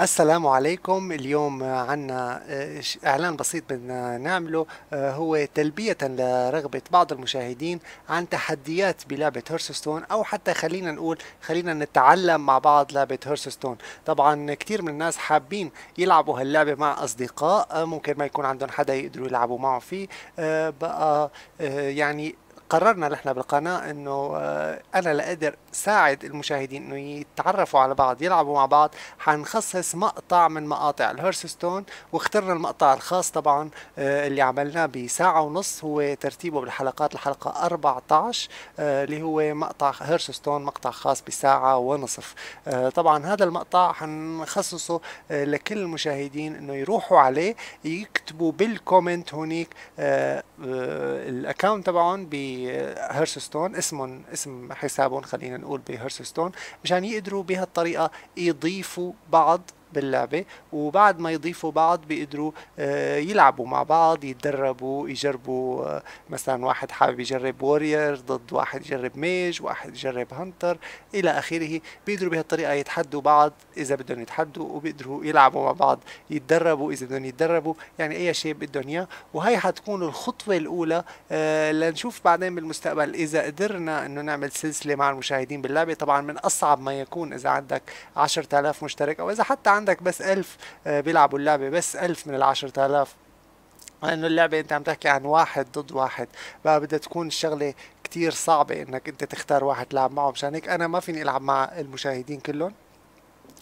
السلام عليكم اليوم عنا آه، اعلان بسيط بدنا نعمله آه، هو تلبية لرغبة بعض المشاهدين عن تحديات بلعبة هيرسستون او حتى خلينا نقول خلينا نتعلم مع بعض لعبة هيرسستون طبعا كتير من الناس حابين يلعبوا هاللعبة مع اصدقاء آه، ممكن ما يكون عندهم حدا يقدروا يلعبوا معه فيه بقى يعني قررنا نحن بالقناة انه آه، انا لأقدر ساعد المشاهدين انه يتعرفوا على بعض يلعبوا مع بعض حنخصص مقطع من مقاطع الهيرسستون واخترنا المقطع الخاص طبعا آه، اللي عملناه بساعة ونص هو ترتيبه بالحلقات الحلقة 14 آه، اللي هو مقطع هيرسستون مقطع خاص بساعة ونصف طبعا هذا المقطع حنخصصه لكل المشاهدين انه يروحوا عليه يكتبوا بالكومنت هونيك الاكونت تبعهم ب بهيرسستون اسمهم اسم حسابهم خلينا نقول بهيرسستون مشان يقدروا بهالطريقه يضيفوا بعض باللعبه وبعد ما يضيفوا بعض بيقدروا آه، يلعبوا مع بعض يتدربوا يجربوا آه، مثلا واحد حابب يجرب وورير ضد واحد يجرب ميج واحد يجرب هانتر الى اخره بيقدروا بهالطريقه يتحدوا بعض اذا بدهم يتحدوا وبيقدروا يلعبوا مع بعض يتدربوا اذا بدهم يتدربوا يعني اي شيء بدهم اياه وهي حتكون الخطوه الاولى آه، لنشوف بعدين بالمستقبل اذا قدرنا انه نعمل سلسله مع المشاهدين باللعبه طبعا من اصعب ما يكون اذا عندك 10000 مشترك او اذا حتى عندك بس ألف آه، بيلعبوا اللعبة بس ألف من العشرة آلاف لأنه اللعبة أنت عم تحكي عن واحد ضد واحد بقى بدها تكون الشغلة كتير صعبة انك انت تختار واحد تلعب معه مشان هيك انا ما فيني العب مع المشاهدين كلهم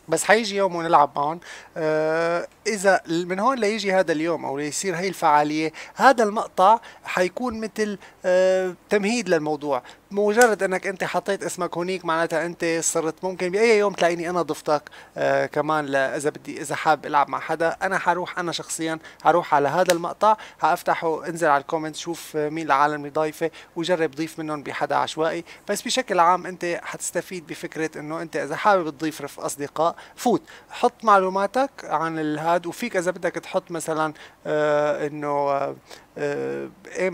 بس حيجي يوم ونلعب معهم آه اذا من هون ليجي هذا اليوم او ليصير هي الفعاليه هذا المقطع حيكون مثل آه تمهيد للموضوع مجرد انك انت حطيت اسمك هونيك معناتها انت صرت ممكن باي يوم تلاقيني انا ضفتك آه كمان اذا بدي اذا حاب العب مع حدا انا حروح انا شخصيا حروح على هذا المقطع حافتحه انزل على الكومنت شوف آه، مين العالم اللي ضايفه وجرب ضيف منهم بحدا عشوائي بس بشكل عام انت حتستفيد بفكره انه انت اذا حابب تضيف رفق اصدقاء فوت حط معلوماتك عن الهاد وفيك اذا بدك تحط مثلا آه انه آه ايه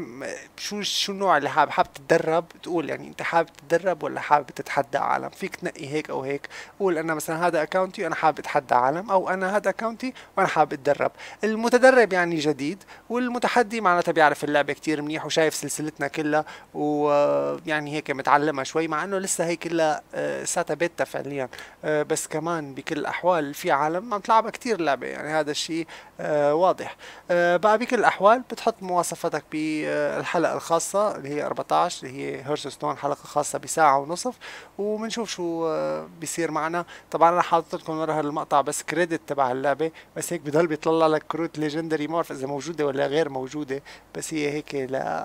شو شو النوع اللي حابب حابب تتدرب تقول يعني انت حابب تتدرب ولا حابب تتحدى عالم فيك تنقي هيك او هيك قول انا مثلا هذا اكاونتي وانا حابب اتحدى عالم او انا هذا اكاونتي وانا حابب اتدرب المتدرب يعني جديد والمتحدي معناتها بيعرف اللعبه كتير منيح وشايف سلسلتنا كلها ويعني آه، هيك متعلمها شوي مع انه لسه هي كلها آه، ساتا بيتا فعليا آه، بس كمان بكل الاحوال في عالم عم تلعبها كتير لعبه يعني هذا الشيء واضح بقى بكل الاحوال بتحط مواصفاتك بالحلقة آه، الخاصة اللي هي 14 اللي هي ستون حلقة خاصة بساعة ونصف وبنشوف شو آه، بيصير معنا طبعا انا حاطط لكم ورا هالمقطع بس كريدت تبع اللعبة بس هيك بضل بيطلع لك كروت ليجندري مورف اذا موجودة ولا غير موجودة بس هي هيك لا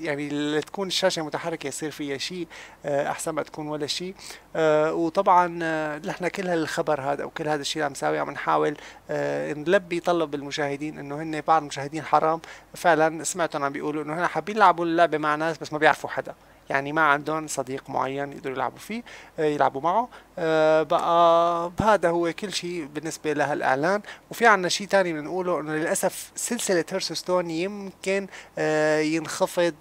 يعني لتكون الشاشه متحركه يصير فيها شيء آه، احسن ما تكون ولا شيء آه، وطبعا آه، نحن كل هالخبر هذا وكل هذا الشيء اللي عم نساويه عم نحاول نلبي طلب المشاهدين انه هن بعض المشاهدين حرام فعلا سمعتهم عم بيقولوا انه هن حابين يلعبوا اللعبه مع ناس بس ما بيعرفوا حدا يعني ما عندهم صديق معين يقدروا يلعبوا فيه آه، يلعبوا معه آه، بقى هذا هو كل شيء بالنسبه لهالاعلان وفي عنا شيء ثاني بنقوله انه للاسف سلسله هيرسستون يمكن آه، ينخفض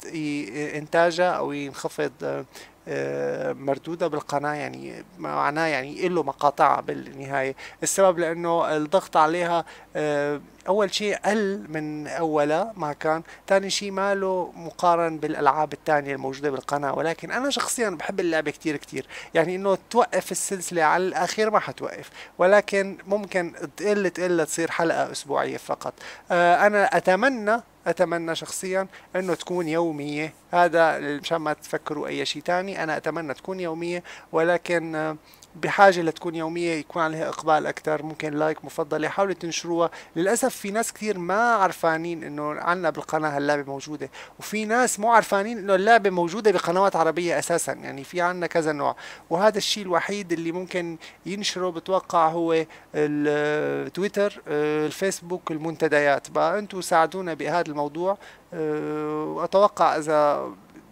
انتاجها او ينخفض آه، مردوده بالقناه يعني معناه يعني له مقاطعها بالنهايه السبب لانه الضغط عليها آه، اول شيء قل من اولها ما كان ثاني شيء ما له مقارن بالالعاب الثانيه الموجوده بالقناه ولكن انا شخصيا بحب اللعبه كثير كثير يعني انه توقف السلسله على الاخير ما حتوقف ولكن ممكن تقل تقل تصير حلقه اسبوعيه فقط آه، انا اتمنى أتمنى شخصيا أنه تكون يومية هذا مشان ما تفكروا أي شيء ثاني أنا أتمنى تكون يومية ولكن آه بحاجه لتكون يوميه يكون عليها اقبال اكثر ممكن لايك مفضله حاولوا تنشروها للاسف في ناس كثير ما عرفانين انه عنا بالقناه هاللعبه موجوده وفي ناس مو عرفانين انه اللعبه موجوده بقنوات عربيه اساسا يعني في عنا كذا نوع وهذا الشيء الوحيد اللي ممكن ينشره بتوقع هو التويتر الفيسبوك المنتديات بقى انتم ساعدونا بهذا الموضوع واتوقع اذا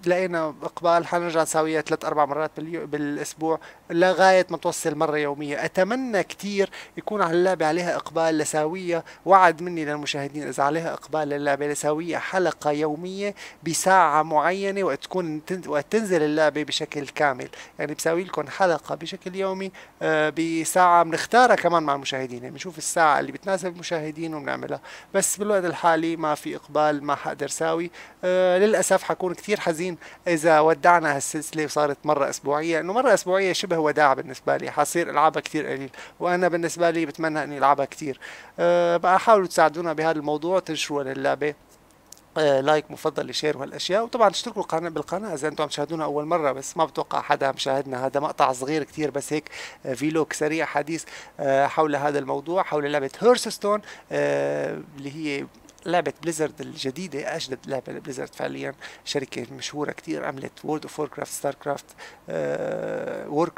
لقينا اقبال حنرجع نساويها ثلاث اربع مرات بالاسبوع لغاية ما توصل مرة يومية أتمنى كثير يكون على اللعبة عليها إقبال لساوية وعد مني للمشاهدين إذا عليها إقبال للعبة لساوية حلقة يومية بساعة معينة وتكون وتنزل اللعبة بشكل كامل يعني بساوي لكم حلقة بشكل يومي آه، بساعة بنختارها كمان مع المشاهدين يعني بنشوف الساعة اللي بتناسب المشاهدين وبنعملها بس بالوقت الحالي ما في إقبال ما حقدر ساوي آه، للأسف حكون كثير حزين إذا ودعنا هالسلسلة وصارت مرة أسبوعية إنه مرة أسبوعية شبه هو داع بالنسبه لي حصير العبها كثير قليل وانا بالنسبه لي بتمنى اني العبها كثير أه بقى حاولوا تساعدونا بهذا الموضوع تنشروا للعبه آه، لايك مفضل لشير وهالاشياء وطبعا اشتركوا القناة بالقناه اذا انتم عم تشاهدونا اول مره بس ما بتوقع حدا مشاهدنا هذا مقطع صغير كثير بس هيك آه، فيلوك سريع حديث آه، حول هذا الموضوع حول لعبه هيرسستون أه، اللي هي لعبة بليزرد الجديدة أجدد لعبة لبليزرد فعليا شركة مشهورة كتير عملت وورد اوف كرافت ستار كرافت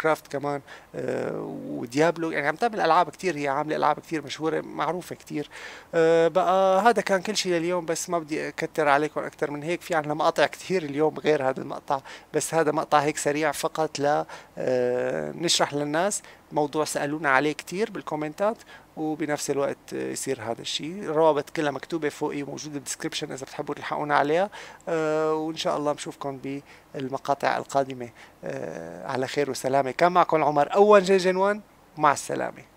كرافت كمان آه وديابلو يعني عم تعمل ألعاب كتير هي عاملة ألعاب كتير مشهورة معروفة كتير آه بقى هذا كان كل شيء لليوم بس ما بدي أكتر عليكم أكتر من هيك في عنا مقاطع كتير اليوم غير هذا المقطع بس هذا مقطع هيك سريع فقط ل آه نشرح للناس موضوع سألونا عليه كتير بالكومنتات وبنفس الوقت يصير هذا الشيء الروابط كلها مكتوبه فوقي وموجوده بالدسكربشن اذا بتحبوا تلحقونا عليها آه، وان شاء الله بنشوفكم بالمقاطع القادمه آه، على خير وسلامه كان معكم عمر اول جي جن 1 مع السلامه